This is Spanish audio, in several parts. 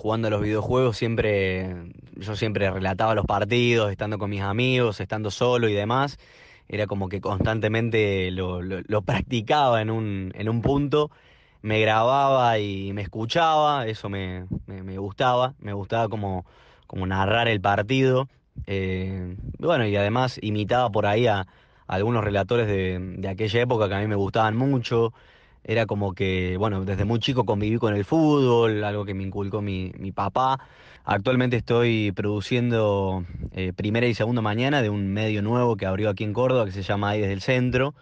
jugando a los videojuegos siempre, yo siempre relataba los partidos, estando con mis amigos, estando solo y demás. Era como que constantemente lo, practicaba en un, en un punto, me grababa y me escuchaba, eso me, gustaba, me gustaba como, narrar el partido. Eh, bueno, y además imitaba por ahí a, algunos relatores de, de aquella época que a mí me gustaban mucho era como que, bueno, desde muy chico conviví con el fútbol, algo que me inculcó mi, papá. Actualmente estoy produciendo eh, primera y segunda mañana de un medio nuevo que abrió aquí en Córdoba, que se llama Ahí desde el Centro.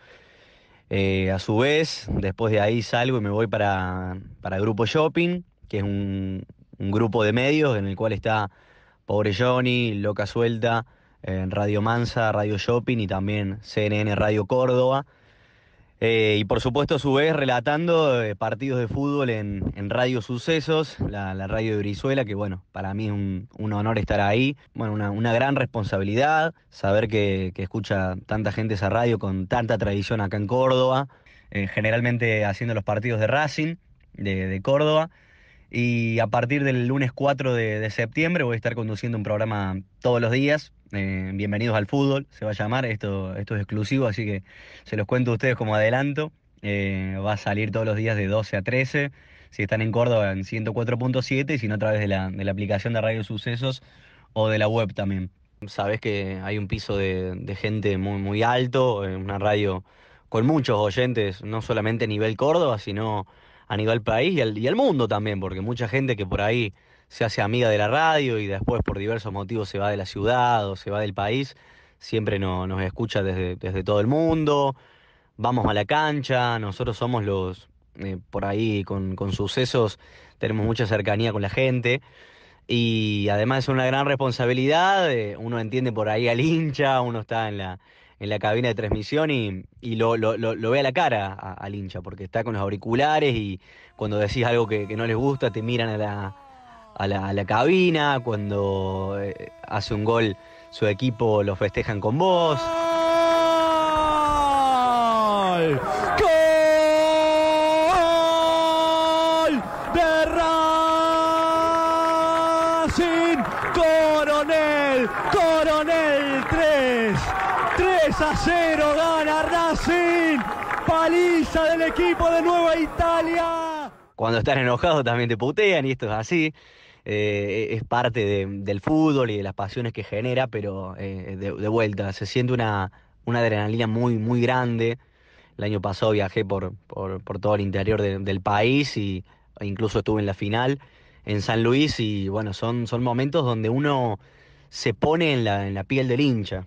Eh, a su vez, después de ahí salgo y me voy para, Grupo Shopping, que es un, grupo de medios en el cual está Pobre Johnny, Loca Suelta, eh, Radio Mansa, Radio Shopping y también CNN Radio Córdoba eh, y por supuesto, a su vez, relatando eh, partidos de fútbol en, Radio Sucesos, la, radio de Brizuela, que bueno, para mí es un, honor estar ahí. Bueno, una, gran responsabilidad, saber que, escucha tanta gente esa radio con tanta tradición acá en Córdoba, eh, generalmente haciendo los partidos de Racing de Córdoba. Y a partir del lunes 4 de, septiembre voy a estar conduciendo un programa todos los días. Eh, Bienvenidos al fútbol, se va a llamar. Esto, esto es exclusivo, así que se los cuento a ustedes como adelanto. Eh, va a salir todos los días de 12 a 13. Si están en Córdoba, en 104.7 y si no, a través de la, aplicación de Radio Sucesos o de la web también. Sabes que hay un piso de, gente muy, muy alto, una radio con muchos oyentes, no solamente nivel Córdoba, sino a nivel país y al, al mundo también, porque mucha gente que por ahí se hace amiga de la radio y después por diversos motivos se va de la ciudad o se va del país, siempre nos escucha desde, desde todo el mundo, vamos a la cancha, nosotros somos los, eh, por ahí con, sucesos, tenemos mucha cercanía con la gente y además es una gran responsabilidad, eh, uno entiende por ahí al hincha, uno está en la, en la cabina de transmisión y, lo, ve a la cara al hincha, porque está con los auriculares y cuando decís algo que, no les gusta, te miran a la, a la, cabina, cuando eh, hace un gol su equipo lo festejan con vos. ¡Gol! ¡Gol! De Coronel, Coronel 3. 3 a 0 gana Racing. Paliza del equipo de Nueva Italia. Cuando están enojados también te putean y esto es así. Eh, es parte del fútbol y de las pasiones que genera, pero eh, de, vuelta, se siente una, una adrenalina muy, muy grande. El año pasado viajé por, por, todo el interior del país y e incluso estuve en la final en San Luis y bueno, son, son momentos donde uno se pone en la, en la piel del hincha.